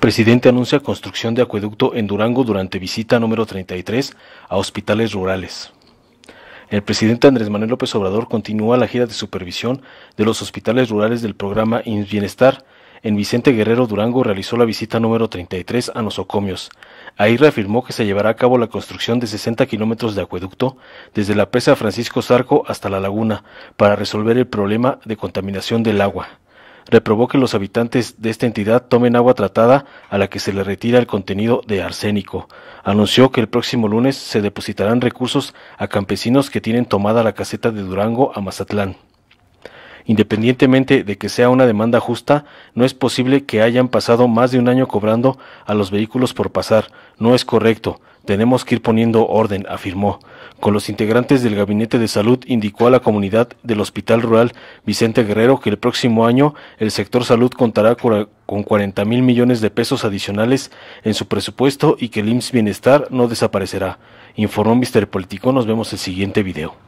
Presidente anuncia construcción de acueducto en Durango durante visita número 33 a hospitales rurales. El presidente Andrés Manuel López Obrador continúa la gira de supervisión de los hospitales rurales del programa INS Bienestar. En Vicente Guerrero Durango realizó la visita número 33 a nosocomios. Ahí reafirmó que se llevará a cabo la construcción de 60 kilómetros de acueducto desde la presa Francisco Zarco hasta la laguna para resolver el problema de contaminación del agua reprobó que los habitantes de esta entidad tomen agua tratada a la que se le retira el contenido de arsénico. Anunció que el próximo lunes se depositarán recursos a campesinos que tienen tomada la caseta de Durango a Mazatlán. Independientemente de que sea una demanda justa, no es posible que hayan pasado más de un año cobrando a los vehículos por pasar. No es correcto. Tenemos que ir poniendo orden, afirmó. Con los integrantes del Gabinete de Salud indicó a la comunidad del Hospital Rural Vicente Guerrero que el próximo año el sector salud contará con 40 mil millones de pesos adicionales en su presupuesto y que el IMSS Bienestar no desaparecerá. Informó Mister Político, nos vemos el siguiente video.